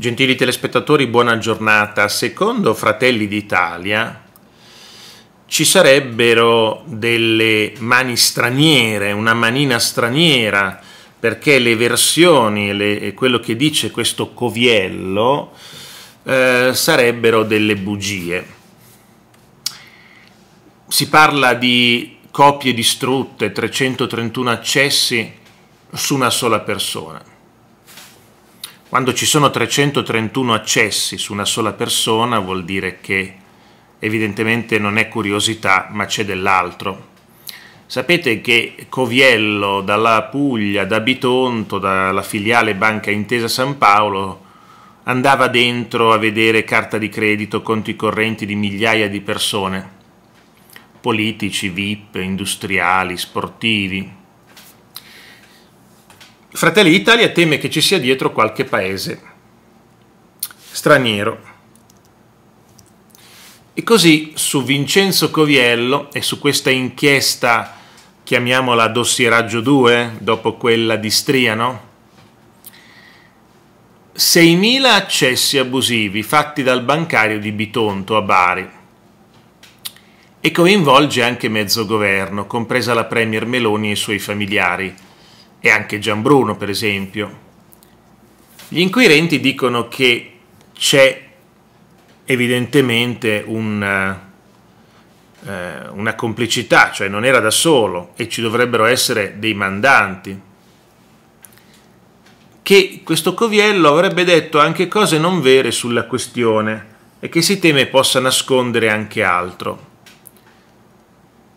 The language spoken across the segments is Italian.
Gentili telespettatori, buona giornata. Secondo Fratelli d'Italia ci sarebbero delle mani straniere, una manina straniera, perché le versioni e quello che dice questo coviello eh, sarebbero delle bugie. Si parla di copie distrutte, 331 accessi su una sola persona. Quando ci sono 331 accessi su una sola persona vuol dire che evidentemente non è curiosità ma c'è dell'altro. Sapete che Coviello dalla Puglia, da Bitonto, dalla filiale Banca Intesa San Paolo, andava dentro a vedere carta di credito, conti correnti di migliaia di persone, politici, VIP, industriali, sportivi. Fratelli d'Italia teme che ci sia dietro qualche paese straniero. E così su Vincenzo Coviello e su questa inchiesta, chiamiamola dossieraggio 2, dopo quella di Striano, 6.000 accessi abusivi fatti dal bancario di Bitonto a Bari e coinvolge anche mezzo governo, compresa la Premier Meloni e i suoi familiari e anche Gianbruno per esempio. Gli inquirenti dicono che c'è evidentemente un, eh, eh, una complicità, cioè non era da solo e ci dovrebbero essere dei mandanti, che questo Coviello avrebbe detto anche cose non vere sulla questione e che si teme possa nascondere anche altro.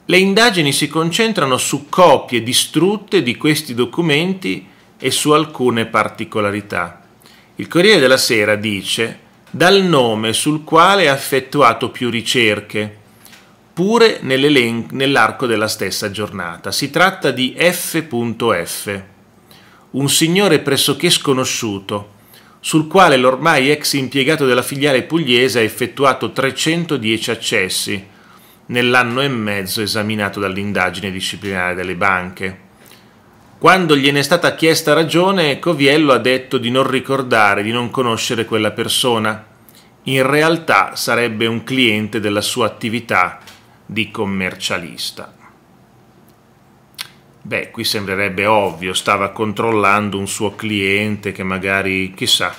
Le indagini si concentrano su copie distrutte di questi documenti e su alcune particolarità. Il Corriere della Sera dice dal nome sul quale ha effettuato più ricerche, pure nell'arco della stessa giornata. Si tratta di F.F., un signore pressoché sconosciuto, sul quale l'ormai ex impiegato della filiale pugliese ha effettuato 310 accessi nell'anno e mezzo esaminato dall'indagine disciplinare delle banche. Quando gliene è stata chiesta ragione, Coviello ha detto di non ricordare, di non conoscere quella persona. In realtà sarebbe un cliente della sua attività di commercialista. Beh, qui sembrerebbe ovvio, stava controllando un suo cliente che magari, chissà,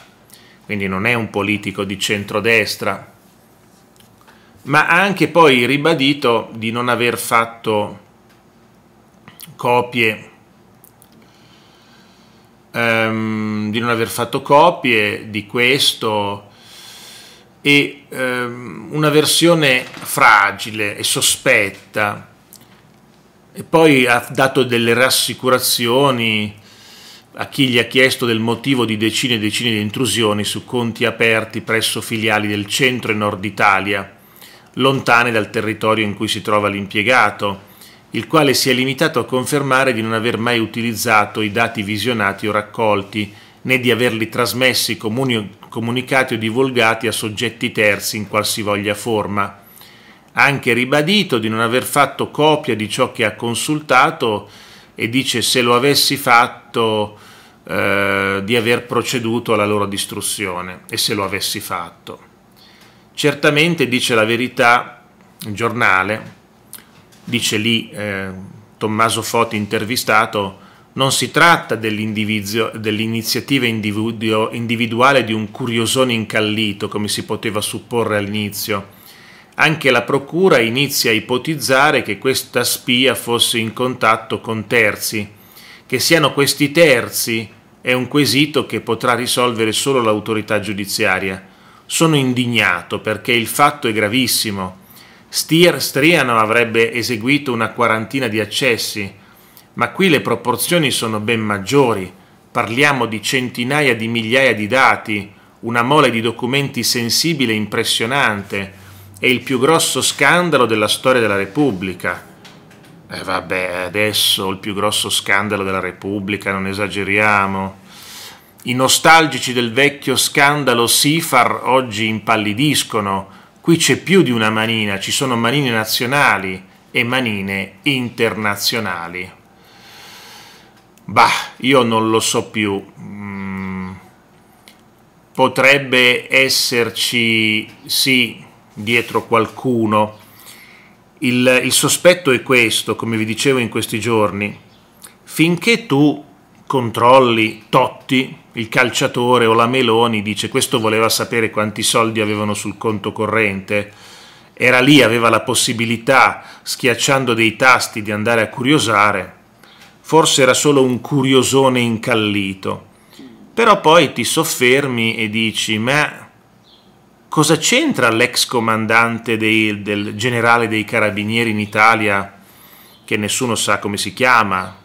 quindi non è un politico di centrodestra, ma ha anche poi ribadito di non aver fatto copie, um, di non aver fatto copie di questo e um, una versione fragile e sospetta. E poi ha dato delle rassicurazioni a chi gli ha chiesto del motivo di decine e decine di intrusioni su conti aperti presso filiali del centro e nord Italia lontane dal territorio in cui si trova l'impiegato, il quale si è limitato a confermare di non aver mai utilizzato i dati visionati o raccolti, né di averli trasmessi, comuni- comunicati o divulgati a soggetti terzi in qualsivoglia forma. Ha anche ribadito di non aver fatto copia di ciò che ha consultato e dice se lo avessi fatto eh, di aver proceduto alla loro distruzione e se lo avessi fatto. Certamente dice la verità il giornale, dice lì eh, Tommaso Foti intervistato, non si tratta dell'iniziativa individu individuale di un curiosone incallito, come si poteva supporre all'inizio. Anche la procura inizia a ipotizzare che questa spia fosse in contatto con terzi. Che siano questi terzi è un quesito che potrà risolvere solo l'autorità giudiziaria sono indignato perché il fatto è gravissimo. Stier Striano avrebbe eseguito una quarantina di accessi, ma qui le proporzioni sono ben maggiori. Parliamo di centinaia di migliaia di dati, una mole di documenti sensibile e impressionante. È il più grosso scandalo della storia della Repubblica. E eh vabbè, adesso il più grosso scandalo della Repubblica, non esageriamo. I nostalgici del vecchio scandalo Sifar oggi impallidiscono. Qui c'è più di una manina, ci sono manine nazionali e manine internazionali. Bah, io non lo so più. Mm, potrebbe esserci, sì, dietro qualcuno. Il, il sospetto è questo, come vi dicevo in questi giorni. Finché tu controlli Totti, il calciatore o la Meloni dice questo voleva sapere quanti soldi avevano sul conto corrente, era lì, aveva la possibilità, schiacciando dei tasti, di andare a curiosare, forse era solo un curiosone incallito. Però poi ti soffermi e dici, ma cosa c'entra l'ex comandante dei, del generale dei carabinieri in Italia, che nessuno sa come si chiama,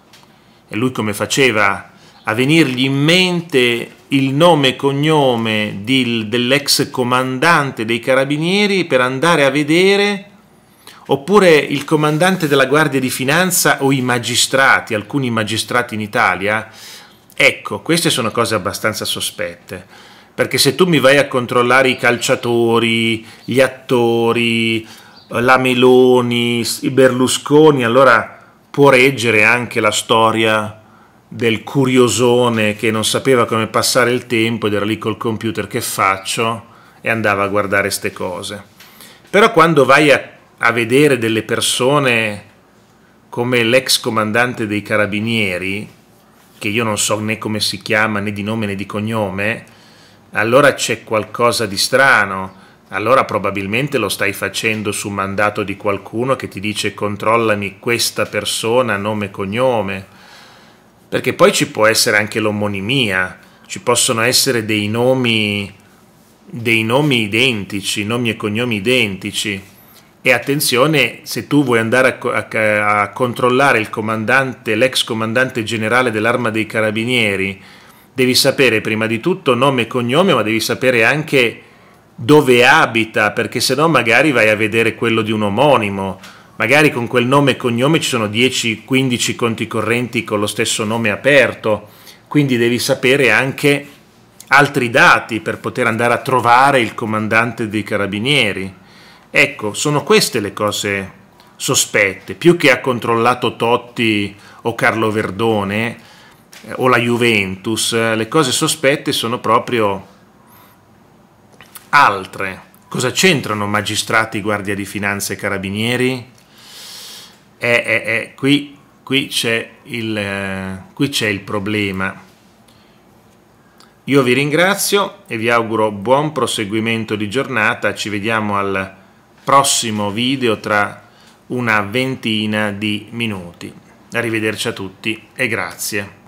e lui come faceva a venirgli in mente il nome e cognome di, dell'ex comandante dei carabinieri per andare a vedere, oppure il comandante della Guardia di Finanza o i magistrati, alcuni magistrati in Italia, ecco, queste sono cose abbastanza sospette. Perché se tu mi vai a controllare i calciatori, gli attori, la Meloni, i Berlusconi, allora può reggere anche la storia del curiosone che non sapeva come passare il tempo ed era lì col computer che faccio e andava a guardare queste cose. Però quando vai a, a vedere delle persone come l'ex comandante dei carabinieri, che io non so né come si chiama né di nome né di cognome, allora c'è qualcosa di strano. Allora probabilmente lo stai facendo su mandato di qualcuno che ti dice controllami questa persona nome e cognome perché poi ci può essere anche l'omonimia, ci possono essere dei nomi, dei nomi identici, nomi e cognomi identici. E attenzione, se tu vuoi andare a, a, a controllare il comandante, l'ex comandante generale dell'arma dei carabinieri, devi sapere prima di tutto nome e cognome, ma devi sapere anche dove abita, perché se no magari vai a vedere quello di un omonimo magari con quel nome e cognome ci sono 10-15 conti correnti con lo stesso nome aperto, quindi devi sapere anche altri dati per poter andare a trovare il comandante dei carabinieri. Ecco, sono queste le cose sospette, più che ha controllato Totti o Carlo Verdone eh, o la Juventus, le cose sospette sono proprio altre. Cosa c'entrano magistrati, guardia di finanza e carabinieri? eh, eh, eh, qui, qui, c'è il, eh, qui c'è il problema. Io vi ringrazio e vi auguro buon proseguimento di giornata, ci vediamo al prossimo video tra una ventina di minuti. Arrivederci a tutti e grazie.